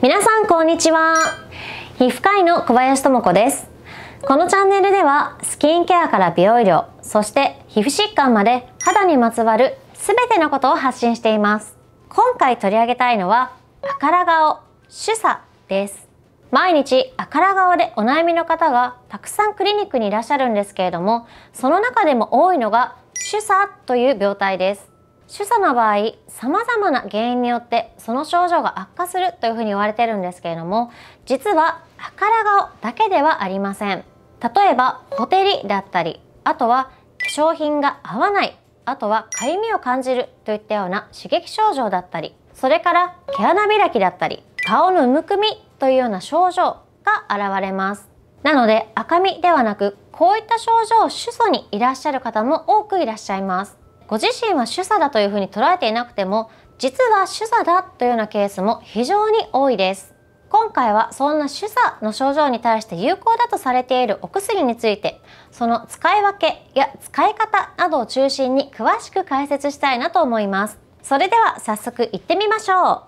皆さんこんにちは皮膚科医の小林智子ですこのチャンネルではスキンケアから美容医療そして皮膚疾患まで肌にまつわる全てのことを発信しています今回取り上げたいのはあから顔主査です毎日あから顔でお悩みの方がたくさんクリニックにいらっしゃるんですけれどもその中でも多いのが主査という病態です主訴の場合さまざまな原因によってその症状が悪化するというふうに言われてるんですけれども実は赤ら顔だけではありません例えばほてりだったりあとは化粧品が合わないあとはかゆみを感じるといったような刺激症状だったりそれから毛穴開きだったり顔のむくみというような症状が現れますなので赤みではなくこういった症状を主訴にいらっしゃる方も多くいらっしゃいますご自身は主査だというふうに捉えていなくても実は主査だというようなケースも非常に多いです今回はそんな主査の症状に対して有効だとされているお薬についてその使い分けや使い方などを中心に詳しく解説したいなと思いますそれでは早速いってみましょ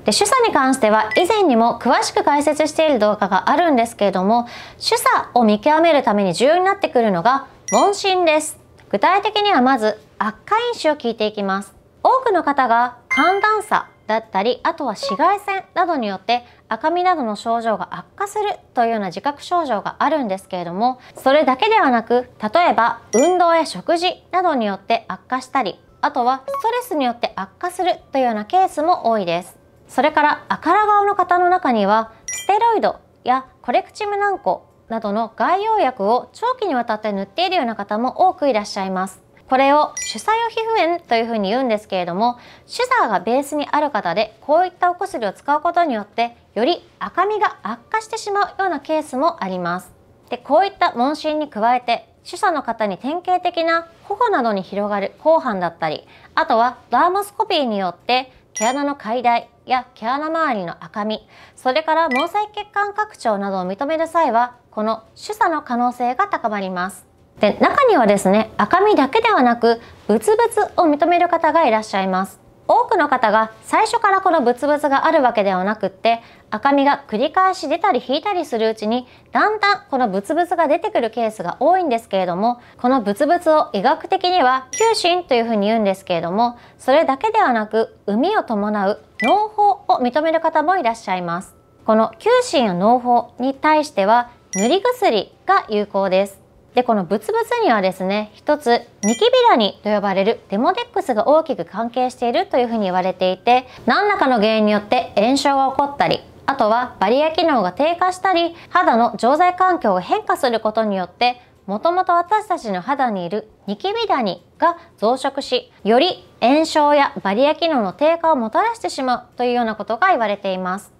うで主査に関しては以前にも詳しく解説している動画があるんですけれども主査を見極めるために重要になってくるのが問診です具体的にはまず悪化因子を聞いていきます多くの方が寒暖差だったりあとは紫外線などによって赤みなどの症状が悪化するというような自覚症状があるんですけれどもそれだけではなく例えば運動や食事などによって悪化したりあとはストレスによって悪化するというようなケースも多いですそれから赤ら顔の方の中にはステロイドやコレクチム軟膏などの外用薬を長期にわたって塗っているような方も多くいらっしゃいます。これを主作用皮膚炎というふうに言うんですけれども、主座がベースにある方でこういったお薬を使うことによってより赤みが悪化してしまうようなケースもあります。で、こういった問診に加えて主査の方に典型的な頬などに広がる後半だったり、あとはダーマスコピーによって毛穴の解体、や毛穴周りの赤みそれから毛細血管拡張などを認める際はこの主査の可能性が高まりますで中にはですね赤みだけではなくブツブツを認める方がいらっしゃいます多くの方が最初からこのブツブツがあるわけではなくって赤みが繰り返し出たり引いたりするうちにだんだんこのブツブツが出てくるケースが多いんですけれどもこのブツブツを医学的には球神というふうに言うんですけれどもそれだけではなく膿を伴う農法を認める方もいらっしゃいますこの九心や農法に対しては塗り薬が有効ですでこのブツブツにはですね一つニキビダニと呼ばれるデモデックスが大きく関係しているというふうに言われていて何らかの原因によって炎症が起こったりあとはバリア機能が低下したり肌の常在環境が変化することによってもともと私たちの肌にいるニキビダニが増殖しより炎症やバリア機能の低下をもたらしてしまうというようなことが言われています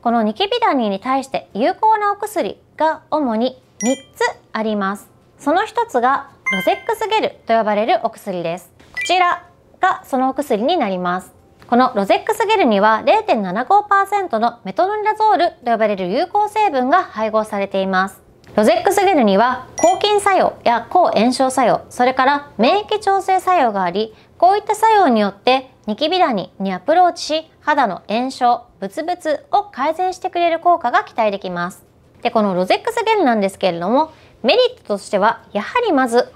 このニキビダニに対して有効なお薬が主に3つありますその1つがロゼックスゲルと呼ばれるお薬ですこちらがそのお薬になりますこのロゼックスゲルには0.75%のメトロニラゾールと呼ばれる有効成分が配合されています。ロゼックスゲルには抗菌作用や抗炎症作用、それから免疫調整作用があり、こういった作用によってニキビダニにアプローチし、肌の炎症、ブツブツを改善してくれる効果が期待できます。で、このロゼックスゲルなんですけれども、メリットとしては、やはりまず保険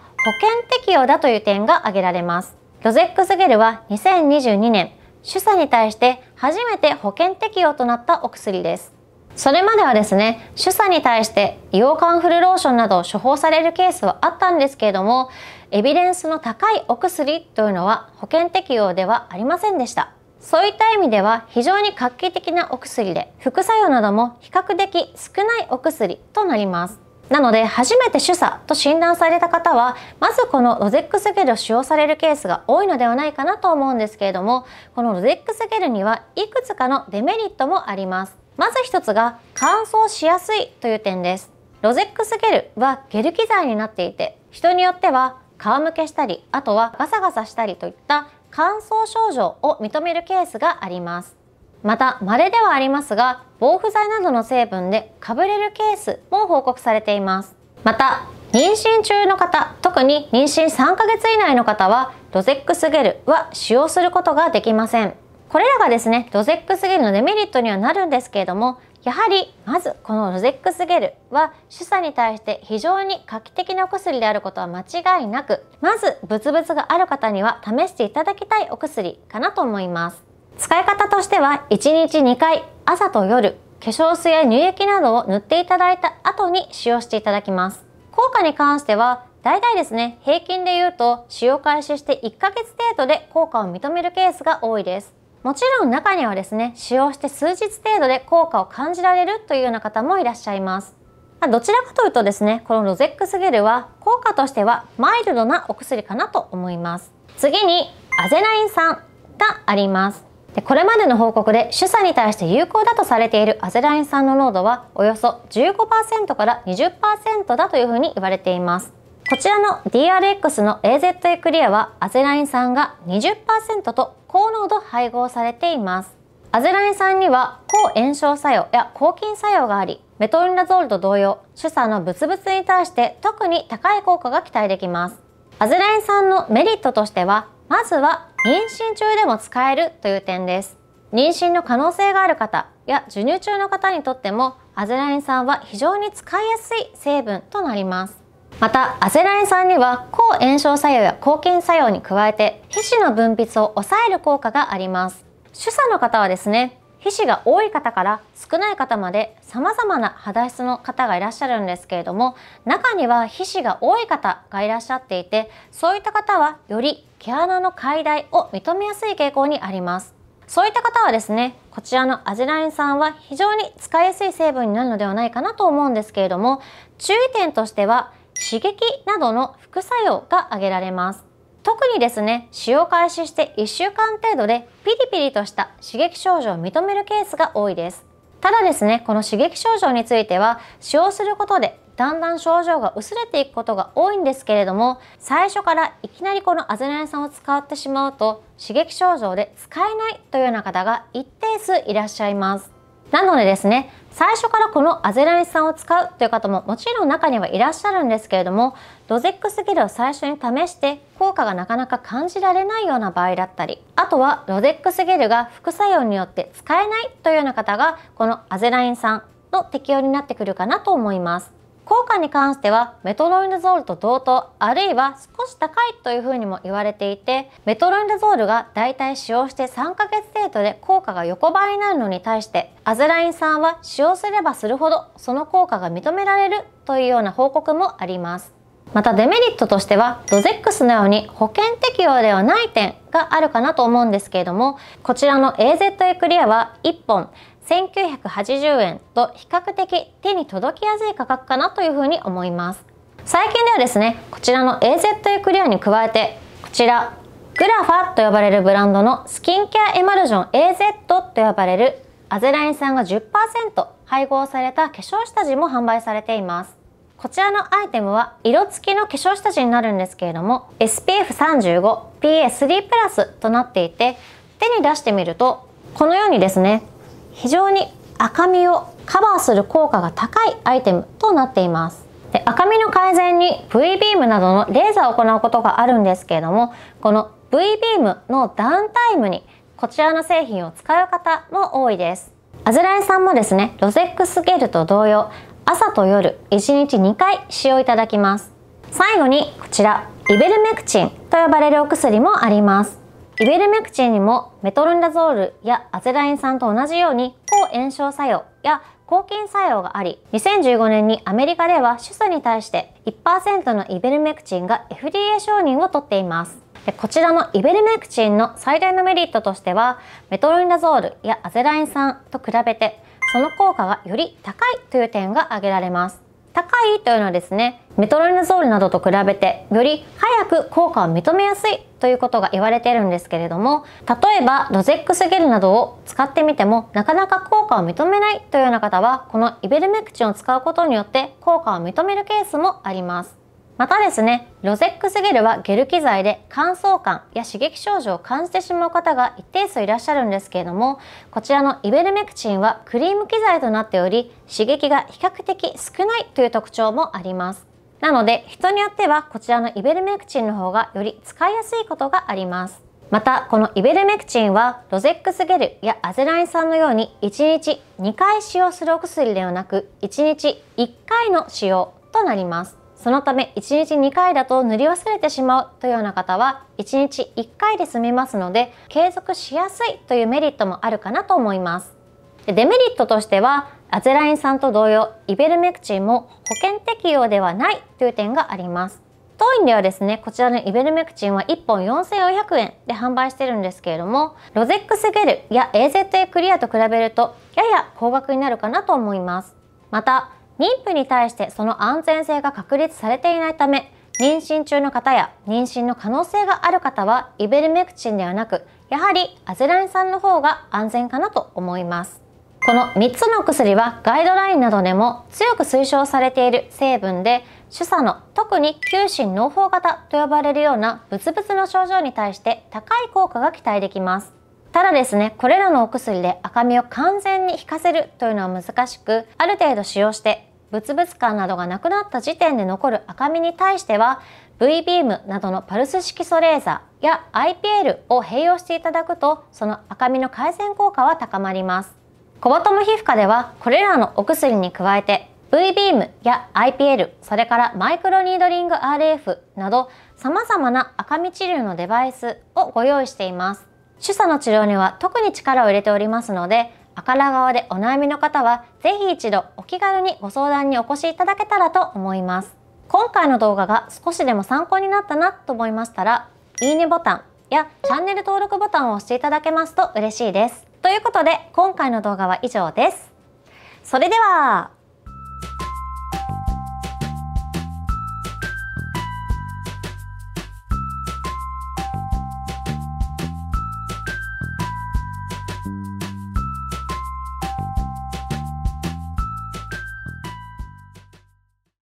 適用だという点が挙げられます。ロゼックスゲルは2022年主査に対して初めて保険適用となったお薬です。それまではですね、主査に対して硫黄カンフルローションなどを処方されるケースはあったんですけれども、エビデンスの高いお薬というのは保険適用ではありませんでした。そういった意味では非常に画期的なお薬で、副作用なども比較的少ないお薬となります。なので初めて主査と診断された方はまずこのロゼックスゲルを使用されるケースが多いのではないかなと思うんですけれどもこのロゼックスゲルにはいくつかのデメリットもありますまず一つが乾燥しやすいという点ですロゼックスゲルはゲル基材になっていて人によっては皮むけしたりあとはガサガサしたりといった乾燥症状を認めるケースがありますまた稀ではありますが防腐剤などの成分でかぶれるケースも報告されていますまた妊娠中の方特に妊娠3ヶ月以内の方はドゼックスゲルは使用することができませんこれらがですねドゼックスゲルのデメリットにはなるんですけれどもやはりまずこのロゼックスゲルは主査に対して非常に画期的なお薬であることは間違いなくまずブツブツがある方には試していただきたいお薬かなと思います使い方としては1日2回朝と夜化粧水や乳液などを塗っていただいた後に使用していただきます効果に関しては大体ですね平均で言うと使用開始して1ヶ月程度で効果を認めるケースが多いですもちろん中にはですね使用して数日程度で効果を感じられるというような方もいらっしゃいますどちらかというとですねこのロゼックスゲルは効果としてはマイルドなお薬かなと思います次にアゼナイン酸がありますでこれまでの報告で主査に対して有効だとされているアゼライン酸の濃度はおよそ15%から20%だというふうに言われていますこちらの DRX の AZA クリアはアゼライン酸が20%と高濃度配合されていますアゼライン酸には抗炎症作用や抗菌作用がありメトロニゾールと同様主査の物々に対して特に高い効果が期待できますアゼライン酸のメリットとしてはまずは妊娠中でも使えるという点です妊娠の可能性がある方や授乳中の方にとってもアゼライン酸は非常に使いやすい成分となりますまたアゼライン酸には抗炎症作用や抗菌作用に加えて皮脂の分泌を抑える効果があります主査の方はですね皮脂が多い方から少ない方までさまざまな肌質の方がいらっしゃるんですけれども中には皮脂が多い方がいらっしゃっていてそういった方はより毛穴の解体を認めやすい傾向にありますそういった方はですねこちらのアジライン酸は非常に使いやすい成分になるのではないかなと思うんですけれども注意点としては刺激などの副作用が挙げられます特にですね使用開始して1週間程度でピリピリとした刺激症状を認めるケースが多いですただですねこの刺激症状については使用することでだんだん症状が薄れていくことが多いんですけれども最初からいきなりこのアゼライン酸を使ってしまうと刺激症状で使えないというような方が一定数いらっしゃいますなのでですね最初からこのアゼライン酸を使うという方ももちろん中にはいらっしゃるんですけれどもドゼックスギルを最初に試して効果がなかなか感じられないような場合だったりあとはロゼックスギルが副作用によって使えないというような方がこのアゼライン酸の適用になってくるかなと思います効果に関してはメトロイドゾールと同等あるいは少し高いというふうにも言われていてメトロイドゾールがだいたい使用して3ヶ月程度で効果が横ばいになるのに対してアズライン酸は使用すればするほどその効果が認められるというような報告もありますまたデメリットとしてはドゼックスのように保険適用ではない点があるかなと思うんですけれどもこちらの AZA クリアは1本1980円と比較的手に届きやすい価格かなというふうに思います最近ではですねこちらの a z エクリアに加えてこちらグラファと呼ばれるブランドのスキンケアエマルジョン AZ と呼ばれるアゼライン酸が10%配合された化粧下地も販売されていますこちらのアイテムは色付きの化粧下地になるんですけれども SPF35PA3+ となっていて手に出してみるとこのようにですね非常に赤みをカバーする効果が高いアイテムとなっていますで赤みの改善に V ビームなどのレーザーを行うことがあるんですけれどもこの V ビームのダウンタイムにこちらの製品を使う方も多いですアズラいさんもですねロゼックスゲルと同様朝と夜1日2回使用いただきます最後にこちらイベルメクチンと呼ばれるお薬もありますイベルメクチンにもメトロンダゾールやアゼライン酸と同じように抗炎症作用や抗菌作用があり、2015年にアメリカでは主訴に対して1%のイベルメクチンが FDA 承認を取っています。こちらのイベルメクチンの最大のメリットとしては、メトロンダゾールやアゼライン酸と比べて、その効果がより高いという点が挙げられます。高いというのはですね、メトロニダゾールなどと比べて、より早く効果を認めやすいということが言われているんですけれども例えばロゼックスゲルなどを使ってみてもなかなか効果を認めないというような方はこのイベルメクチンを使うことによって効果を認めるケースもありますまたですねロゼックスゲルはゲル機材で乾燥感や刺激症状を感じてしまう方が一定数いらっしゃるんですけれどもこちらのイベルメクチンはクリーム機材となっており刺激が比較的少ないという特徴もありますなので人によってはこちらのイベルメクチンの方がより使いやすいことがあります。またこのイベルメクチンはロゼックスゲルやアゼライン酸のように1日2回使用するお薬ではなく1日1回の使用となります。そのため1日2回だと塗り忘れてしまうというような方は1日1回で済みますので継続しやすいというメリットもあるかなと思います。デメリットとしてはアゼライン酸と同様イベルメクチンも保険適用ではないという点があります当院ではですねこちらのイベルメクチンは1本4400円で販売してるんですけれどもロゼックスゲルや AZA クリアと比べるとやや高額になるかなと思いますまた妊婦に対してその安全性が確立されていないため妊娠中の方や妊娠の可能性がある方はイベルメクチンではなくやはりアゼライン酸の方が安全かなと思いますこの3つの薬はガイドラインなどでも強く推奨されている成分で主査の特に急進農胞型と呼ばれるようなブツブツの症状に対して高い効果が期待できますただですねこれらのお薬で赤みを完全に引かせるというのは難しくある程度使用してブツブツ感などがなくなった時点で残る赤みに対しては V ビームなどのパルス色素レーザーや IPL を併用していただくとその赤みの改善効果は高まりますコボトム皮膚科ではこれらのお薬に加えて V ビームや IPL それからマイクロニードリング RF などさまざまな赤み治療のデバイスをご用意しています主査の治療には特に力を入れておりますので赤ら側でお悩みの方は是非一度お気軽にご相談にお越しいただけたらと思います今回の動画が少しでも参考になったなと思いましたらいいねボタンやチャンネル登録ボタンを押していただけますと嬉しいですということで今回の動画は以上です。それでは